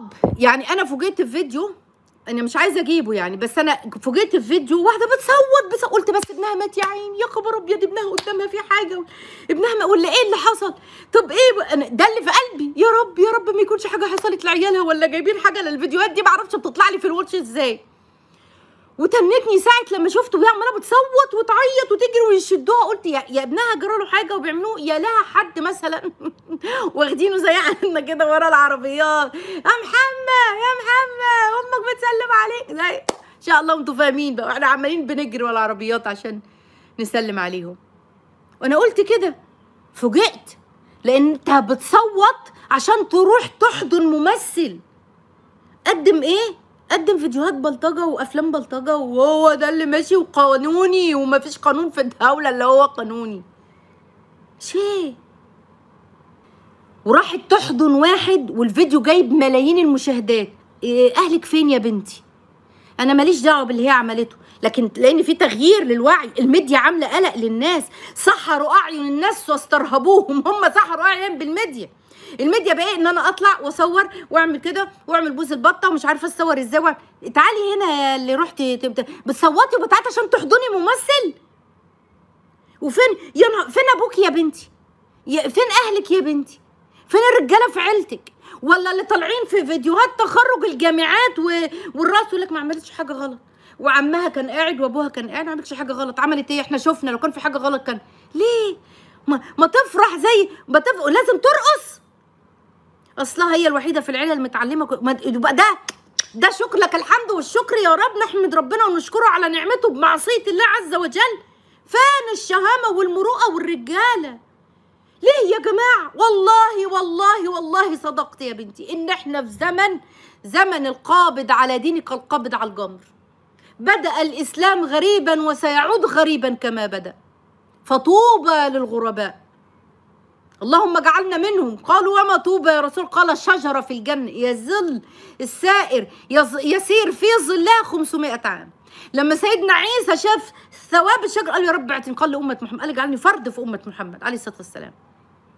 اب يعني انا فوجئت في فيديو انا مش عايزه اجيبه يعني بس انا فوجئت في فيديو واحده بتصوت بس قلت بس ابنها مات يا عيني يا خبر ابيض ابنها قدامها في حاجه ابنها ما ولا ايه اللي حصل طب ايه ده اللي في قلبي يا رب يا رب ما يكونش حاجه حصلت لعيالها ولا جايبين حاجه للفيديوهات دي ما اعرفش بتطلع لي في الواتش ازاي وتنتني ساعه لما شفته وهي عماله بتصوت وتعيط وتجري ويشدوها قلت يا, يا ابنها جرى له حاجه وبيعملوه يا لها حد مثلا واخدينه زي عنا كده ورا العربيات يا محمد يا محمد امك بتسلم عليك لا ان شاء الله انتوا فاهمين بقى احنا عمالين بنجري ورا العربيات عشان نسلم عليهم وانا قلت كده فوجئت لان انت بتصوت عشان تروح تحضن ممثل قدم ايه قدم فيديوهات بلطجه وافلام بلطجه وهو ده اللي ماشي وقانوني ومفيش قانون في الدوله اللي هو قانوني شيء وراحت تحضن واحد والفيديو جايب ملايين المشاهدات إيه، اهلك فين يا بنتي انا ماليش دعوه باللي هي عملته لكن لان في تغيير للوعي الميديا عامله قلق للناس سحروا اعين الناس واسترهبوهم هم سحروا اعين بالميديا الميديا بقى إيه؟ ان انا اطلع واصور واعمل كده واعمل بوز البطه ومش عارفه اصور ازاي تعالي هنا اللي رحتي بتصوتي وبتعت عشان تحضني ممثل وفين يا فين ابوك يا بنتي فين اهلك يا بنتي فين الرجاله في عيلتك ولا اللي طالعين في فيديوهات تخرج الجامعات والراس يقول لك ما عملتش حاجه غلط وعمها كان قاعد وابوها كان قاعد ما عملتش حاجه غلط عملت ايه احنا شفنا لو كان في حاجه غلط كان ليه ما, ما تفرح زي ما تف... لازم ترقص اصلها هي الوحيده في العيله المتعلمه يبقى ده ده شكر لك الحمد والشكر يا رب نحمد ربنا ونشكره على نعمته بمعصيه الله عز وجل فين الشهامه والمروءه والرجاله ليه يا جماعة والله والله والله صدقت يا بنتي إن إحنا في زمن زمن القابض على دينك القابض على الجمر بدأ الإسلام غريبا وسيعود غريبا كما بدأ فطوبى للغرباء اللهم اجعلنا منهم قالوا وما طوبى يا رسول قال شجرة في الجنة يزل السائر يسير في ظلها 500 عام لما سيدنا عيسى شاف ثواب الشجر قال يا رب اعتني قال لأمة محمد قال اجعلني فرد في أمة محمد عليه الصلاة والسلام